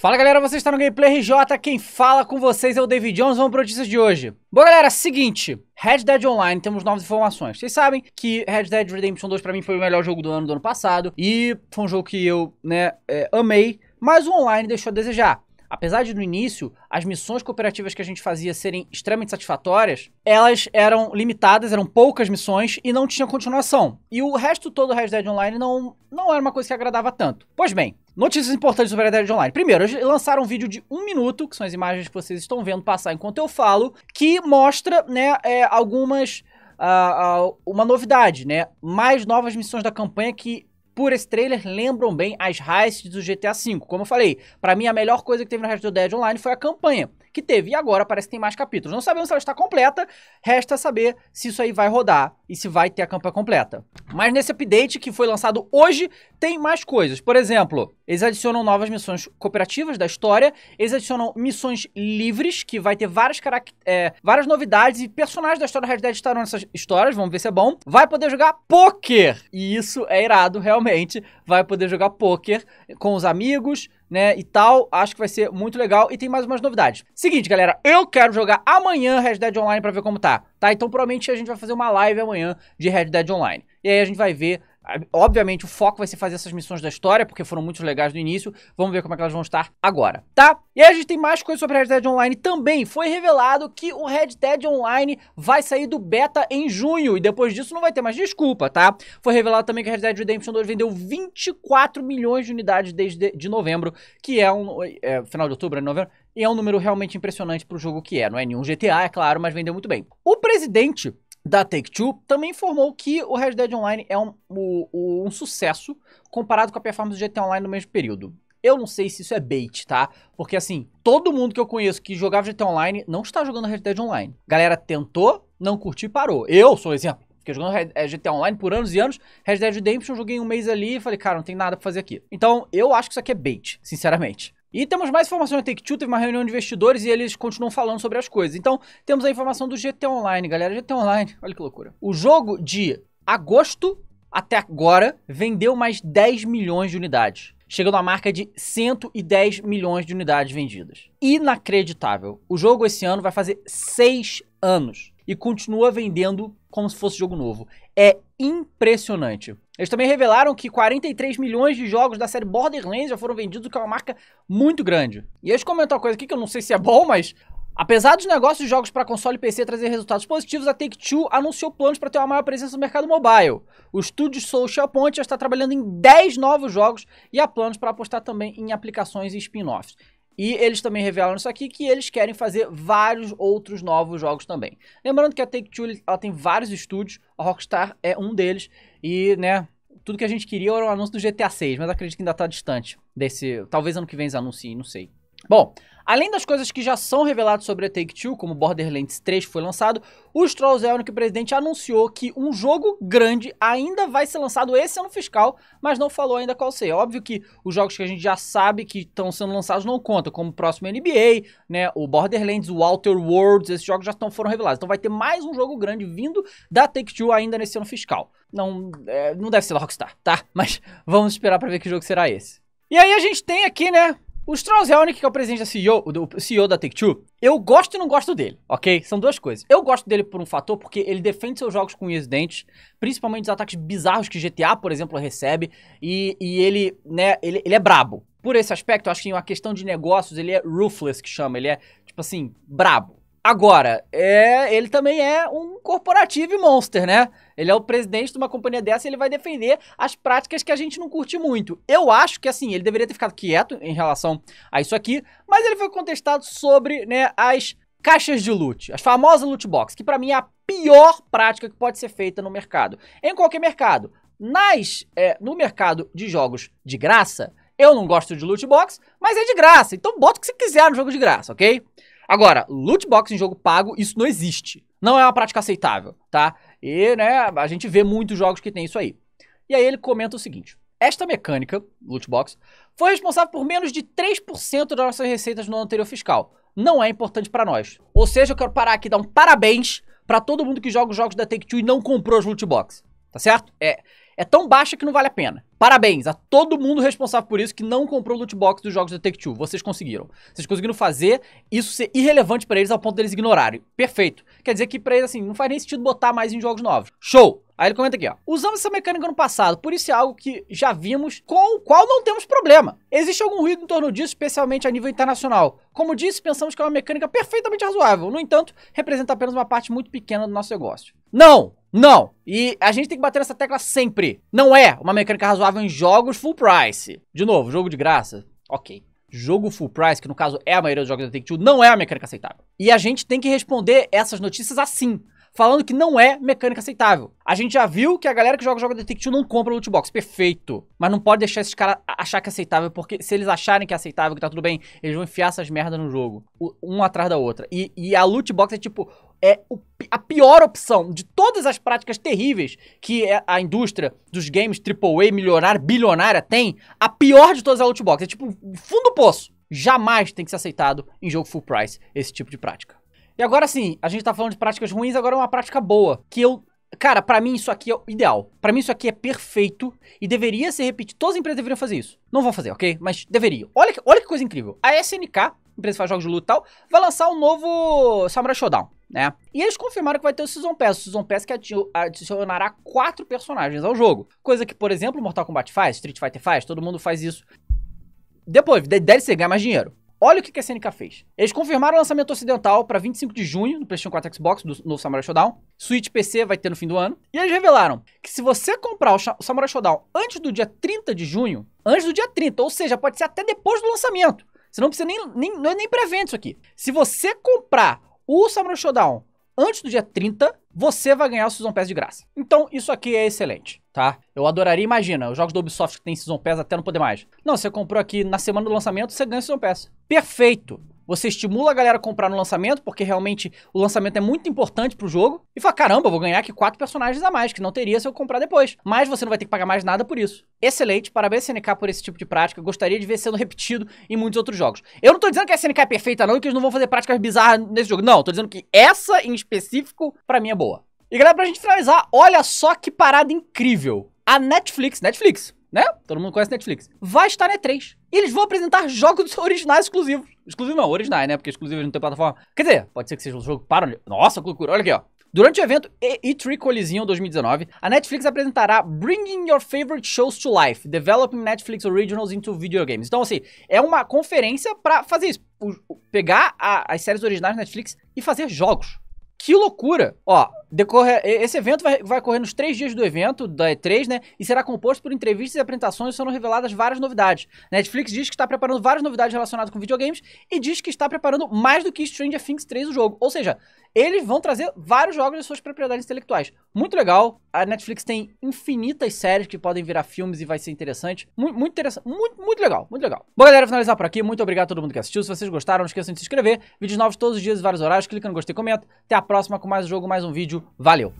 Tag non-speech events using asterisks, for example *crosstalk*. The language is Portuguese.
Fala galera, você está no Gameplay RJ, quem fala com vocês é o David Jones, vamos para notícias de hoje. Bom galera, seguinte, Red Dead Online, temos novas informações. Vocês sabem que Red Dead Redemption 2 para mim foi o melhor jogo do ano do ano passado e foi um jogo que eu, né, é, amei, mas o online deixou a desejar apesar de no início as missões cooperativas que a gente fazia serem extremamente satisfatórias, elas eram limitadas, eram poucas missões e não tinha continuação. E o resto todo do Red Dead Online não, não era uma coisa que agradava tanto. Pois bem, Notícias importantes sobre Red Dead Online. Primeiro, eles lançaram um vídeo de um minuto, que são as imagens que vocês estão vendo passar enquanto eu falo, que mostra, né, é, algumas. Uh, uh, uma novidade, né? Mais novas missões da campanha que por esse trailer lembram bem as heists do GTA V. Como eu falei, para mim a melhor coisa que teve no resto do Dead Online foi a campanha, que teve e agora parece que tem mais capítulos. Não sabemos se ela está completa, resta saber se isso aí vai rodar e se vai ter a campanha completa. Mas nesse update que foi lançado hoje, tem mais coisas. Por exemplo, eles adicionam novas missões cooperativas da história, eles adicionam missões livres, que vai ter várias, é, várias novidades e personagens da história do Red Dead estarão nessas histórias, vamos ver se é bom. Vai poder jogar poker! E isso é irado, realmente. Vai poder jogar poker com os amigos, né, e tal. Acho que vai ser muito legal e tem mais umas novidades. Seguinte, galera, eu quero jogar amanhã Red Dead Online para ver como tá, tá? Então provavelmente a gente vai fazer uma live amanhã de Red Dead Online. E aí a gente vai ver Obviamente, o foco vai ser fazer essas missões da história, porque foram muito legais no início. Vamos ver como é que elas vão estar agora, tá? E aí a gente tem mais coisas sobre Red Dead Online também. Foi revelado que o Red Dead Online vai sair do beta em junho, e depois disso não vai ter mais desculpa, tá? Foi revelado também que Red Dead Redemption 2 vendeu 24 milhões de unidades desde de novembro, que é um... É, final de outubro, é novembro? E é um número realmente impressionante pro jogo que é. Não é nenhum GTA, é claro, mas vendeu muito bem. O presidente da Take-Two também informou que o Red Dead Online é um, um, um sucesso comparado com a performance do GTA Online no mesmo período. Eu não sei se isso é bait, tá? Porque assim, todo mundo que eu conheço que jogava GTA Online não está jogando Red Dead Online. Galera tentou, não curtiu e parou. Eu sou um exemplo. Fiquei jogando é, GTA Online por anos e anos. Red Dead Redemption joguei um mês ali e falei, cara, não tem nada pra fazer aqui. Então, eu acho que isso aqui é bait, sinceramente. E temos mais informações. A Take-Two teve uma reunião de investidores e eles continuam falando sobre as coisas. Então, temos a informação do GT Online, galera. GT Online, olha que loucura. O jogo de agosto até agora vendeu mais 10 milhões de unidades. Chegando à marca de 110 milhões de unidades vendidas. Inacreditável. O jogo esse ano vai fazer 6 anos e continua vendendo como se fosse jogo novo. É impressionante. Eles também revelaram que 43 milhões de jogos da série Borderlands já foram vendidos, o que é uma marca muito grande. E eles comentam uma coisa aqui que eu não sei se é bom, mas Apesar dos negócios de jogos para console e PC trazer resultados positivos, a Take-Two anunciou planos para ter uma maior presença no mercado mobile. O estúdio Social Point já está trabalhando em 10 novos jogos e há planos para apostar também em aplicações e spin-offs. E eles também revelaram isso aqui que eles querem fazer vários outros novos jogos também. Lembrando que a Take-Two ela tem vários estúdios, a Rockstar é um deles e, né, tudo que a gente queria era o um anúncio do GTA 6, mas acredito que ainda está distante desse, talvez ano que vem eles anunciem, não sei. Bom, além das coisas que já são reveladas sobre a Take-Two, como Borderlands 3 foi lançado, o Strauss que o presidente, anunciou que um jogo grande ainda vai ser lançado esse ano fiscal, mas não falou ainda qual ser. Óbvio que os jogos que a gente já sabe que estão sendo lançados não contam, como o próximo NBA, né, o Borderlands, o Outer Worlds, esses jogos já estão, foram revelados. Então vai ter mais um jogo grande vindo da Take-Two ainda nesse ano fiscal. Não, é, não deve ser da Rockstar, tá? *laughs* Mas vamos esperar para ver que jogo será esse. E aí a gente tem aqui, né, o Strauss é que é o presidente da CEO, o CEO da Take-Two, eu gosto e não gosto dele, ok? São duas coisas. Eu gosto dele por um fator, porque ele defende seus jogos com unhas e dentes, principalmente os ataques bizarros que GTA, por exemplo, recebe, e, e ele, né, ele, ele é brabo. Por esse aspecto, eu acho que em uma questão de negócios, ele é ruthless, que chama, ele é, tipo assim, brabo. Agora, é, ele também é um corporativo monster, né? Ele é o presidente de uma companhia dessa e ele vai defender as práticas que a gente não curte muito. Eu acho que, assim, ele deveria ter ficado quieto em relação a isso aqui, mas ele foi contestado sobre né, as caixas de loot, as famosas loot box, que para mim é a pior prática que pode ser feita no mercado. Em qualquer mercado. Nas, é, no mercado de jogos de graça, eu não gosto de loot box, mas é de graça. Então bota o que você quiser no jogo de graça, ok? Agora, loot box em jogo pago, isso não existe. Não é uma prática aceitável, tá? E, né, a gente vê muitos jogos que tem isso aí. E aí ele comenta o seguinte: esta mecânica, loot box, foi responsável por menos de 3% das nossas receitas no ano anterior fiscal. Não é importante para nós. Ou seja, eu quero parar aqui e dar um parabéns para todo mundo que joga os jogos da Take-Two e não comprou os loot box. Tá certo? É, é tão baixa que não vale a pena. Parabéns a todo mundo responsável por isso que não comprou loot box dos jogos Detective. Vocês conseguiram. Vocês conseguiram fazer isso ser irrelevante para eles ao ponto deles ignorarem. Perfeito. Quer dizer que para eles, assim, não faz nem sentido botar mais em jogos novos. Show! Aí ele comenta aqui, ó. Usamos essa mecânica no passado, por isso é algo que já vimos, com o qual não temos problema. Existe algum ruído em torno disso, especialmente a nível internacional. Como disse, pensamos que é uma mecânica perfeitamente razoável. No entanto, representa apenas uma parte muito pequena do nosso negócio. Não! Não! E a gente tem que bater nessa tecla sempre. Não é uma mecânica razoável em jogos full price. De novo, jogo de graça. Ok. Jogo full price, que no caso é a maioria dos jogos da Take-Two, não é a mecânica aceitável. E a gente tem que responder essas notícias assim falando que não é mecânica aceitável. A gente já viu que a galera que joga jogo Detective não compra loot box, perfeito. Mas não pode deixar esses caras achar que é aceitável, porque se eles acharem que é aceitável, que tá tudo bem, eles vão enfiar essas merdas no jogo, um atrás da outra. E, e a loot box é tipo é a pior opção de todas as práticas terríveis que é a indústria dos games AAA, milionária, bilionária tem, a pior de todas é a loot box. É tipo fundo do poço. Jamais tem que ser aceitado em jogo full price esse tipo de prática. E agora sim, a gente tá falando de práticas ruins, agora é uma prática boa, que eu Cara, para mim isso aqui é ideal. Para mim isso aqui é perfeito e deveria ser repetido. Todas as empresas deveriam fazer isso. Não vão fazer, ok? Mas deveria Olha que, olha que coisa incrível. A SNK, empresa que faz jogos de luta e tal, vai lançar um novo Samurai Showdown, né? E eles confirmaram que vai ter o Season Pass. O Season Pass que adicionará quatro personagens ao jogo. Coisa que, por exemplo, Mortal Kombat faz, Street Fighter faz, todo mundo faz isso. Depois, deve ser ganhar mais dinheiro. Olha o que a SNK fez. Eles confirmaram o lançamento ocidental para 25 de junho no PlayStation 4 Xbox do novo Samurai Shodown. Switch PC vai ter no fim do ano. E eles revelaram que se você comprar o Samurai Shodown antes do dia 30 de junho, antes do dia 30, ou seja, pode ser até depois do lançamento. Você não precisa nem, nem, é nem prevendo isso aqui. Se você comprar o Samurai Shodown antes do dia 30, você vai ganhar o Season Pass de graça. Então, isso aqui é excelente, tá? Eu adoraria, imagina, os jogos da Ubisoft que tem Season Pass até não poder mais. Não, você comprou aqui na semana do lançamento, você ganha o Season Pass. Perfeito! Você estimula a galera a comprar no lançamento, porque realmente o lançamento é muito importante pro jogo. E fala, caramba, vou ganhar aqui quatro personagens a mais, que não teria se eu comprar depois. Mas você não vai ter que pagar mais nada por isso. Excelente, parabéns SNK por esse tipo de prática. Gostaria de ver sendo repetido em muitos outros jogos. Eu não tô dizendo que a SNK é perfeita não e que eles não vão fazer práticas bizarras nesse jogo. Não, tô dizendo que essa em específico, pra mim, é boa. E galera, pra gente finalizar, olha só que parada incrível. A Netflix, Netflix, né? Todo mundo conhece Netflix. Vai estar na E3. E eles vão apresentar jogos *laughs* originais exclusivos. Exclusivo não, originais, né? Porque exclusivos não tem plataforma. Quer dizer, pode ser que seja um jogo para... Nossa, que loucura. Olha aqui, ó. Durante o evento E3 Coliseum 2019, a Netflix apresentará Bringing Your Favorite Shows to Life, Developing Netflix Originals into Video Games. Então, assim, é uma conferência para fazer isso. Pegar a, as séries originais da Netflix e fazer jogos. Que loucura! Ó, decorre, esse evento vai, vai ocorrer nos três dias do evento, da E3, né? E será composto por entrevistas e apresentações, sendo reveladas várias novidades. Netflix diz que está preparando várias novidades relacionadas com videogames e diz que está preparando mais do que Stranger Things 3 o jogo. Ou seja, eles vão trazer vários jogos de suas propriedades intelectuais. Muito legal. A Netflix tem infinitas séries que podem virar filmes e vai ser interessante. Muito, muito interessante. Muito, muito legal, muito legal. Bom, galera, finalizar por aqui. Muito obrigado a todo mundo que assistiu. Se vocês gostaram, não esqueçam de se inscrever. Vídeos novos todos os dias e vários horários. Clica no gostei, comenta. Até a próxima com mais um jogo, mais um vídeo. Valeu!